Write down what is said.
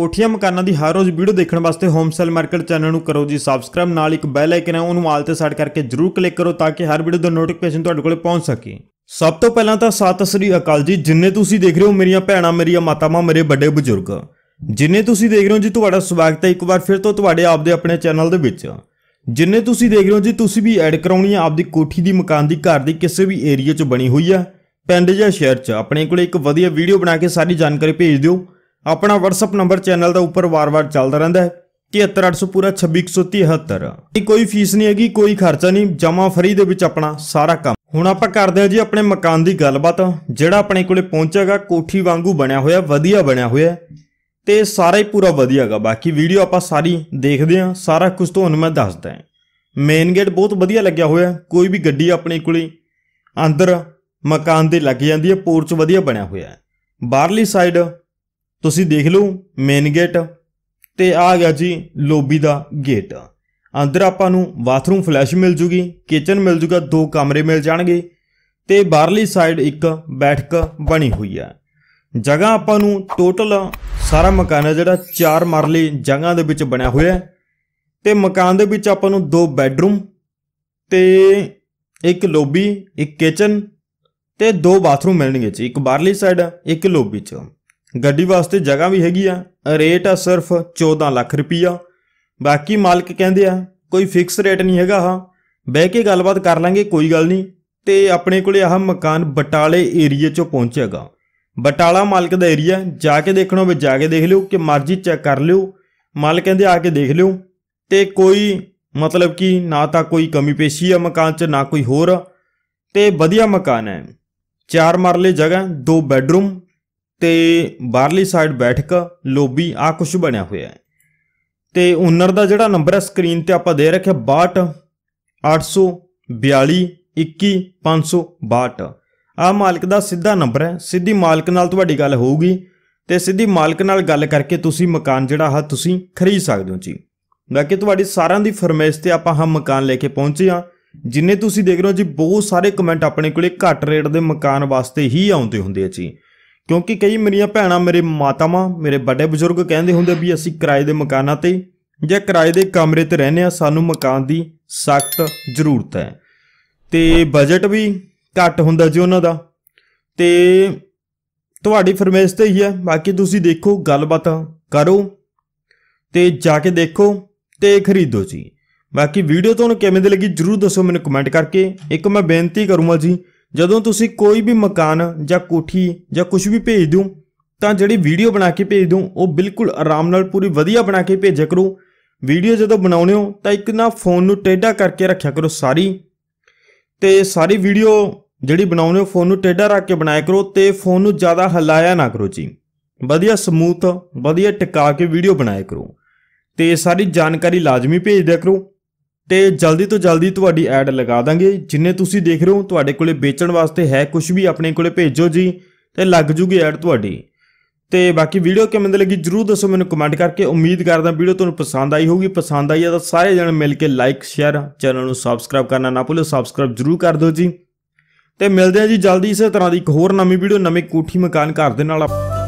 ਕੋਠੀਆਂ ਮਕਾਨਾਂ ਦੀ ਹਰ ਰੋਜ਼ ਵੀਡੀਓ ਦੇਖਣ ਵਾਸਤੇ ਹੋਮ ਸੇਲ ਮਾਰਕੀਟ ਚੈਨਲ ਨੂੰ ਕਰੋ ਜੀ ਸਬਸਕ੍ਰਾਈਬ ਨਾਲ ਇੱਕ ਬੈਲ ਆਈਕਨ ਹੈ ਉਹਨੂੰ ਆਲ ਤੇ ਸੈਟ ਕਰਕੇ ਜਰੂਰ ਕਲਿੱਕ ਕਰੋ ਤਾਂ ਕਿ ਹਰ ਵੀਡੀਓ ਦਾ ਨੋਟੀਫਿਕੇਸ਼ਨ ਤੁਹਾਡੇ ਕੋਲੇ ਪਹੁੰਚ ਸਕੇ ਸਭ ਤੋਂ ਪਹਿਲਾਂ ਤਾਂ ਸਤਿ ਸ੍ਰੀ ਅਕਾਲ ਜੀ ਜਿੰਨੇ ਤੁਸੀਂ ਦੇਖ ਰਹੇ ਹੋ ਮੇਰੀਆਂ ਭੈਣਾਂ ਮੇਰੀਆਂ ਮਾਤਾਵਾਂ ਮੇਰੇ ਵੱਡੇ ਬਜ਼ੁਰਗ ਜਿੰਨੇ ਤੁਸੀਂ ਦੇਖ ਰਹੇ ਹੋ ਜੀ ਤੁਹਾਡਾ ਸਵਾਗਤ ਹੈ ਇੱਕ ਵਾਰ ਫਿਰ ਤੋਂ ਤੁਹਾਡੇ ਆਪਦੇ ਆਪਣੇ ਚੈਨਲ ਦੇ ਵਿੱਚ ਜਿੰਨੇ ਤੁਸੀਂ ਦੇਖ ਰਹੇ ਹੋ ਜੀ ਤੁਸੀਂ ਵੀ ਐਡ ਕਰਾਉਣੀ ਹੈ ਆਪਦੀ ਕੋਠੀ ਦੀ ਮਕਾਨ ਦੀ ਘਰ ਦੀ ਕਿਸੇ ਵੀ ਏਰੀਆ 'ਚ ਬਣੀ ਹੋਈ ਹੈ ਪਿੰਡ ਜਾਂ ਸ਼ਹਿਰ 'ਚ ਆਪਣੇ ਕੋਲੇ ਇੱਕ ਵਧੀਆ ਵੀਡੀਓ ਬਣਾ ਕੇ ਸਾਰੀ ਜਾਣਕਾਰੀ ਭੇਜ ਦਿਓ ਆਪਣਾ WhatsApp ਨੰਬਰ ਚੈਨਲ ਦਾ ਉੱਪਰ ਵਾਰ-ਵਾਰ ਚੱਲਦਾ ਰਹਿੰਦਾ ਹੈ 73800 ਪੂਰਾ 26173 ਕੋਈ ਫੀਸ ਨਹੀਂ ਹੈਗੀ ਕੋਈ ਖਰਚਾ ਨਹੀਂ ਜਮਾ ਫਰੀ ਦੇ ਵਿੱਚ ਆਪਣਾ ਸਾਰਾ ਕੰਮ ਹੁਣ ਆਪਾਂ ਕਰਦੇ ਹਾਂ ਜੀ ਆਪਣੇ ਮਕਾਨ ਦੀ ਗੱਲਬਾਤ ਜਿਹੜਾ ਆਪਣੇ ਕੋਲੇ ਪਹੁੰਚੇਗਾ ਕੋਠੀ ਵਾਂਗੂ ਬਣਿਆ ਹੋਇਆ ਵਧੀਆ ਬਣਿਆ ਹੋਇਆ ਤੇ ਸਾਰਾ ਹੀ ਪੂਰਾ ਵਧੀਆਗਾ ਬਾਕੀ ਵੀਡੀਓ ਆਪਾਂ ਸਾਰੀ ਦੇਖਦੇ ਹਾਂ ਸਾਰਾ ਕੁਝ ਤੁਹਾਨੂੰ ਮੈਂ ਦੱਸਦਾ ਹਾਂ ਮੇਨ ਗੇਟ ਬਹੁਤ ਵਧੀਆ ਲੱਗਿਆ ਹੋਇਆ ਕੋਈ ਵੀ ਗੱਡੀ ਆਪਣੇ ਕੋਲੇ ਅੰਦਰ ਮਕਾਨ ਦੇ ਲੱਗ ਜਾਂਦੀ ਹੈ ਪੋਰਚ ਵਧੀਆ ਬਣਿਆ ਹੋਇਆ ਹੈ ਬਾਹਰਲੀ ਸਾਈਡ ਤੁਸੀਂ ਦੇਖ ਲਓ ਮੇਨ ਗੇਟ ਤੇ ਆ ਗਿਆ ਜੀ ਲੋਬੀ ਦਾ ਗੇਟ ਅੰਦਰ ਆਪਾਂ ਨੂੰ ਬਾਥਰੂਮ ਫਲੈਸ਼ ਮਿਲ ਜੂਗੀ ਕਿਚਨ ਮਿਲ ਜੂਗਾ ਦੋ ਕਮਰੇ ਮਿਲ ਜਾਣਗੇ ਤੇ ਬਾਹਰਲੀ ਸਾਈਡ ਇੱਕ ਬੈਠਕ ਬਣੀ ਹੋਈ ਆ ਜਗ੍ਹਾ ਆਪਾਂ ਨੂੰ ਟੋਟਲ ਸਾਰਾ ਮਕਾਨ ਹੈ ਜਿਹੜਾ 4 ਮਰਲੇ ਜਗ੍ਹਾ ਦੇ ਵਿੱਚ ਬਣਿਆ ਹੋਇਆ ਤੇ ਮਕਾਨ ਦੇ ਵਿੱਚ ਆਪਾਂ ਨੂੰ ਦੋ ਬੈੱਡਰੂਮ ਤੇ ਇੱਕ ਲੋਬੀ ਇੱਕ ਕਿਚਨ ਤੇ ਦੋ ਬਾਥਰੂਮ ਮਿਲਣਗੇ ਜੀ ਇੱਕ ਬਾਹਰਲੀ ਸਾਈਡ ਇੱਕ ਲੋਬੀ 'ਚ ਗੱਡੀ ਵਾਸਤੇ ਜਗ੍ਹਾ ਵੀ ਹੈਗੀ ਆ ਰੇਟ ਆ ਸਿਰਫ 14 ਲੱਖ ਰੁਪਈਆ ਬਾਕੀ ਮਾਲਕ ਕਹਿੰਦੇ ਆ ਕੋਈ ਫਿਕਸ ਰੇਟ ਨਹੀਂ ਹੈਗਾ ਹਾਂ ਬਹਿ ਕੇ ਗੱਲਬਾਤ ਕਰ ਲਾਂਗੇ ਕੋਈ ਗੱਲ ਨਹੀਂ ਤੇ ਆਪਣੇ ਕੋਲੇ ਆਹ ਮਕਾਨ ਬਟਾਲੇ ਏਰੀਏ ਚੋਂ ਪਹੁੰਚੇਗਾ ਬਟਾਲਾ ਮਾਲਕ ਦਾ ਏਰੀਆ ਜਾ ਕੇ ਦੇਖਣਾ ਵੀ ਜਾ ਕੇ ਦੇਖ ਲਿਓ ਕਿ ਮਰਜ਼ੀ ਚੈੱਕ ਕਰ ਲਿਓ ਮਾਲਕ ਕਹਿੰਦੇ ਆ ਕੇ ਦੇਖ ਲਿਓ ਤੇ ਕੋਈ ਮਤਲਬ ਕਿ ਨਾ ਤਾਂ ਕੋਈ ਕਮੀ ਪੇਸ਼ੀ ਆ ਮਕਾਨ 'ਚ ਨਾ ਕੋਈ ਹੋਰ ਤੇ ਵਧੀਆ ਮਕਾਨ ਹੈ ਚਾਰ ਮਰਲੇ ਜਗ੍ਹਾ ਦੋ ਬੈੱਡਰੂਮ ਤੇ ਬਾਹਰਲੀ ਸਾਈਡ ਬੈਠਕ ਲੋਬੀ ਆ ਕੁਝ ਬਣਿਆ ਹੋਇਆ ਹੈ ਤੇ ਓਨਰ ਦਾ ਜਿਹੜਾ ਨੰਬਰ ਹੈ ਸਕਰੀਨ ਤੇ ਆਪਾਂ ਦੇ ਰੱਖਿਆ 62 842 21 562 ਆ ਮਾਲਕ ਦਾ ਸਿੱਧਾ ਨੰਬਰ ਹੈ ਸਿੱਧੀ ਮਾਲਕ ਨਾਲ ਤੁਹਾਡੀ ਗੱਲ ਹੋਊਗੀ ਤੇ ਸਿੱਧੀ ਮਾਲਕ ਨਾਲ ਗੱਲ ਕਰਕੇ ਤੁਸੀਂ ਮਕਾਨ ਜਿਹੜਾ ਹੈ ਤੁਸੀਂ ਖਰੀਦ ਸਕਦੇ ਹੋ ਜੀ ਬਾਕੀ ਤੁਹਾਡੀ ਸਾਰਿਆਂ ਦੀ ਫਰਮਾਇਸ਼ ਤੇ ਆਪਾਂ ਹਮ ਮਕਾਨ ਲੈ ਕੇ ਪਹੁੰਚੇ ਆ ਜਿੰਨੇ ਤੁਸੀਂ ਦੇਖ ਰਹੇ ਹੋ ਜੀ ਬਹੁਤ ਸਾਰੇ ਕਮੈਂਟ ਆਪਣੇ ਕੋਲੇ ਘੱਟ ਰੇਟ ਦੇ ਮਕਾਨ ਵਾਸਤੇ ਹੀ ਆਉਂਦੇ ਹੁੰਦੇ ਆ ਜੀ ਕਿਉਂਕਿ ਕਈ ਮੇਰੀਆਂ ਭੈਣਾਂ ਮੇਰੇ ਮਾਤਾਵਾਂ ਮੇਰੇ ਵੱਡੇ ਬਜ਼ੁਰਗ ਕਹਿੰਦੇ ਹੁੰਦੇ ਵੀ ਅਸੀਂ ਕਿਰਾਏ ਦੇ ਮਕਾਨਾਂ ਤੇ ਜਾਂ ਕਿਰਾਏ ਦੇ ਕਮਰੇ ਤੇ ਰਹਿੰਦੇ ਆ ਸਾਨੂੰ ਮਕਾਨ ਦੀ ਸਖਤ ਜ਼ਰੂਰਤ ਹੈ ਤੇ ਬਜਟ ਵੀ ਘੱਟ ਹੁੰਦਾ ਜੀ ਉਹਨਾਂ ਦਾ ਤੇ ਤੁਹਾਡੀ ਫਰਮੈਸ਼ ਤੇ ਹੀ ਹੈ ਬਾਕੀ ਤੁਸੀਂ ਦੇਖੋ ਗੱਲਬਾਤ ਕਰੋ ਤੇ ਜਾ ਕੇ ਦੇਖੋ ਤੇ ਖਰੀਦੋ ਜੀ ਬਾਕੀ ਵੀਡੀਓ ਤੁਹਾਨੂੰ ਕਿਵੇਂ ਦੀ ਲੱਗੀ ਜਰੂਰ ਦੱਸੋ ਮੈਨੂੰ ਕਮੈਂਟ ਕਰਕੇ ਇੱਕ ਮੈਂ ਬੇਨਤੀ ਕਰੂੰਗਾ ਜੀ ਜਦੋਂ ਤੁਸੀਂ ਕੋਈ ਵੀ ਮਕਾਨ ਜਾਂ ਕੋਠੀ ਜਾਂ ਕੁਝ ਵੀ ਭੇਜ ਦਿਓ ਤਾਂ ਜਿਹੜੀ ਵੀਡੀਓ ਬਣਾ ਕੇ ਭੇਜ ਦਿਓ ਉਹ ਬਿਲਕੁਲ ਆਰਾਮ ਨਾਲ ਪੂਰੀ ਵਧੀਆ ਬਣਾ ਕੇ ਭੇਜਿਆ ਕਰੋ ਵੀਡੀਓ ਜਦੋਂ ਬਣਾਉਨੇ ਹੋ ਤਾਂ ਇੱਕ ਨਾ ਫੋਨ ਨੂੰ ਟੇਢਾ ਕਰਕੇ ਰੱਖਿਆ ਕਰੋ ਸਾਰੀ ਤੇ ਸਾਰੀ ਵੀਡੀਓ ਜਿਹੜੀ ਬਣਾਉਨੇ ਹੋ ਫੋਨ ਨੂੰ ਟੇਢਾ ਰੱਖ ਕੇ ਬਣਾਇਆ ਕਰੋ ਤੇ ਫੋਨ ਨੂੰ ਜ਼ਿਆਦਾ ਹਲਾਇਆ ਨਾ ਕਰੋ ਜੀ ਵਧੀਆ ਸਮੂਥ ਵਧੀਆ ਟਿਕਾ ਕੇ ਵੀਡੀਓ ਬਣਾਇਆ ਕਰੋ ਤੇ ਸਾਰੀ ਜਾਣਕਾਰੀ ਲਾਜ਼ਮੀ ਭੇਜ ਦਿਆ ਕਰੋ ਤੇ ਜਲਦੀ ਤੋਂ ਜਲਦੀ ਤੁਹਾਡੀ ਐਡ ਲਗਾ ਦਾਂਗੇ ਜਿੰਨੇ ਤੁਸੀਂ ਦੇਖ ਰਹੇ ਹੋ ਤੁਹਾਡੇ ਕੋਲੇ ਵੇਚਣ ਵਾਸਤੇ ਹੈ ਕੁਝ ਵੀ ਆਪਣੇ ਕੋਲੇ ਭੇਜੋ ਜੀ ਤੇ ਲੱਗ ਜੂਗੀ ਐਡ ਤੁਹਾਡੀ ਤੇ ਬਾਕੀ ਵੀਡੀਓ ਕਿਵੇਂ ਦੀ ਲੱਗੀ ਜਰੂਰ ਦੱਸੋ ਮੈਨੂੰ ਕਮੈਂਟ ਕਰਕੇ ਉਮੀਦ ਕਰਦਾ ਵੀਡੀਓ ਤੁਹਾਨੂੰ ਪਸੰਦ ਆਈ ਹੋਊਗੀ ਪਸੰਦ ਆਈ ਆ ਤਾਂ ਸਾਰੇ ਜਣ ਮਿਲ ਕੇ ਲਾਈਕ ਸ਼ੇਅਰ ਚੈਨਲ ਨੂੰ ਸਬਸਕ੍ਰਾਈਬ ਕਰਨਾ ਨਾ ਭੁੱਲੋ ਸਬਸਕ੍ਰਾਈਬ ਜਰੂਰ ਕਰ ਦਿਓ ਜੀ ਤੇ ਮਿਲਦੇ ਆ ਜੀ ਜਲਦੀ ਇਸੇ ਤਰ੍ਹਾਂ ਦੀ ਇੱਕ ਹੋਰ ਨਵੀਂ ਵੀਡੀਓ ਨਵੇਂ ਕੋਠੀ ਮਕਾਨ ਘਰ ਦੇ ਨਾਲ